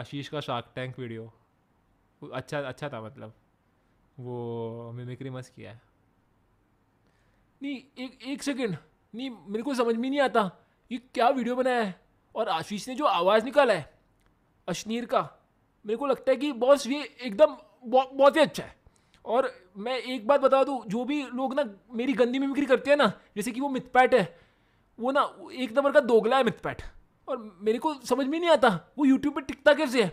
आशीष का shark tank video अच्छा अच्छा था मतलब वो मिमिक्री मस्त किया है नहीं एक एक सेकेंड नहीं मेरे को समझ में नहीं आता ये क्या वीडियो बनाया है और आशीष ने जो आवाज़ निकाला है अश्नीर का मेरे को लगता है कि बॉस ये एकदम बहुत ही अच्छा है और मैं एक बात बता दूँ जो भी लोग ना मेरी गंदी मिमिक्री करते हैं ना जैसे कि वो मितपैट है वो ना एक नंबर का दोगला है मिथपैट और मेरे को समझ में नहीं आता वो यूट्यूब पर टिकता कैसे है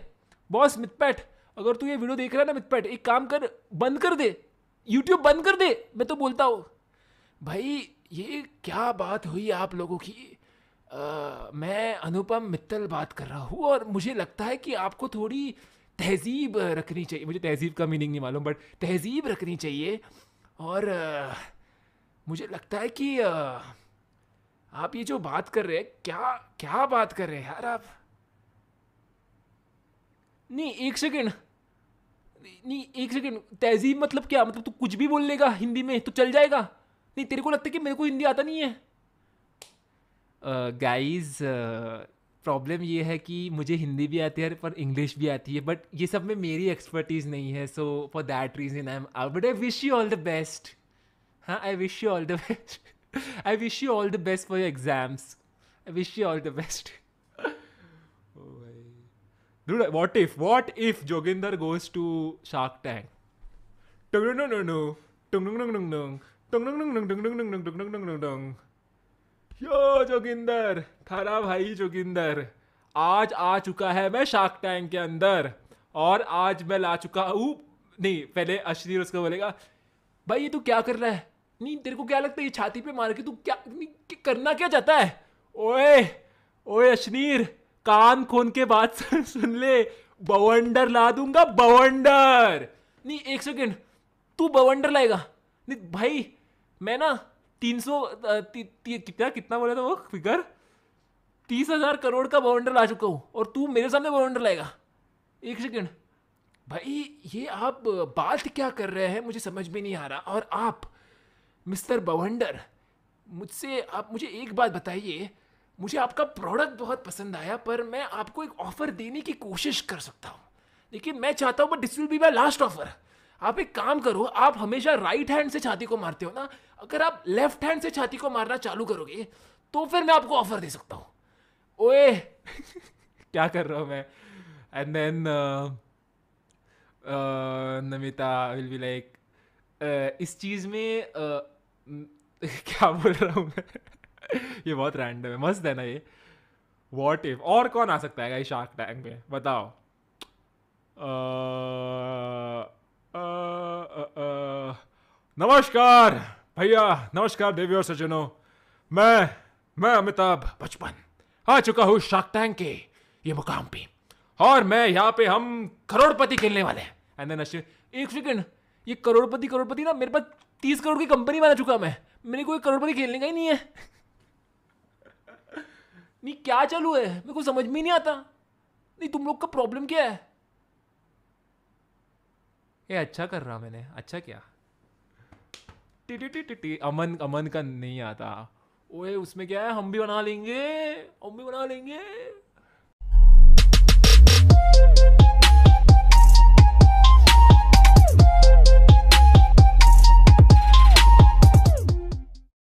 बॉस मितपैट अगर तू ये वीडियो देख रहा है ना मितपैट एक काम कर बंद कर दे यूट्यूब बंद कर दे मैं तो बोलता हूँ भाई ये क्या बात हुई आप लोगों की आ, मैं अनुपम मित्तल बात कर रहा हूँ और मुझे लगता है कि आपको थोड़ी तहजीब रखनी चाहिए मुझे तहजीब का मीनिंग नहीं मालूम बट तहजीब रखनी चाहिए और आ, मुझे लगता है कि आ, आप ये जो बात कर रहे हैं क्या क्या बात कर रहे हैं यार आप नहीं एक सेकेंड नहीं एक सेकेंड तहजीब मतलब क्या मतलब तू कुछ भी बोल लेगा हिंदी में तो चल जाएगा नहीं तेरे को लगता है कि मेरे को हिंदी आता नहीं है uh, प्रॉब्लम ये है कि मुझे हिंदी भी आती है पर इंग्लिश भी आती है बट ये सब में मेरी एक्सपर्टीज नहीं है so for that reason I am I but I wish you all the best हाँ I wish you all the best I wish you all the best for your exams. I wish you all the best. oh Dude, what if? What if Joginder goes to Shark Tank? Dung dung dung dung dung dung dung dung dung dung dung dung dung dung dung dung dung dung dung dung यो जोगिंदर थारा भाई जोगिंदर आज आ चुका है मैं shark tank के अंदर और आज मैं ला चुका हूँ नहीं पहले अश्रीर उसको बोलेगा भाई ये तू क्या कर रहा है नहीं तेरे को क्या लगता है ये छाती पे मार के तू क्या करना क्या चाहता है ओए ओए अश्नीर कान खोन के बात सुन ले बवंडर ला दूंगा बवंडर नहीं एक सेकेंड तू बवंडर लाएगा नहीं भाई मैं ना तीन सौ कितना कितना बोला था वो फिगर तीस हजार करोड़ का बवंडर ला चुका हूँ और तू मेरे सामने बवंडर लाएगा एक सेकेंड भाई ये आप बात क्या कर रहे हैं मुझे समझ में नहीं आ रहा और आप मिस्टर बवंडर मुझसे आप मुझे एक बात बताइए मुझे आपका प्रोडक्ट बहुत पसंद आया पर मैं आपको एक ऑफ़र देने की कोशिश कर सकता हूँ लेकिन मैं चाहता हूँ but this will be my last offer आप एक काम करो आप हमेशा राइट हैंड से छाती को मारते हो ना अगर आप लेफ्ट हैंड से छाती को मारना चालू करोगे तो फिर मैं आपको ऑफ़र दे सकता हूँ ओए क्या कर रहा हूँ मैं and then uh, uh, Namita will be like इस चीज़ में uh, क्या बोल रहा हूँ मैं ये बहुत रैंडम है मस्त है ना ये वॉट इफ और कौन आ सकता है शार्क टैंक में बताओ नमस्कार भैया नमस्कार देवी और सज्जनों मैं मैं अमिताभ बचपन आ चुका हूँ शार्क टैंक के ये मुकाम पे और मैं यहाँ पे हम करोड़पति खेलने वाले हैं एंड देन एक सेकेंड ये करोड़पति करोड़पति ना मेरे पास तीस करोड़ की कंपनी बना चुका मैं मेरे को एक करोड़पति खेलने का ही नहीं है नहीं क्या चालू है मेरे को समझ में नहीं आता नहीं तुम लोग का प्रॉब्लम क्या है ये अच्छा कर रहा मैंने अच्छा क्या टिटी टिटी टी अमन अमन का नहीं आता ओए उसमें क्या है हम भी बना लेंगे हम भी बना लेंगे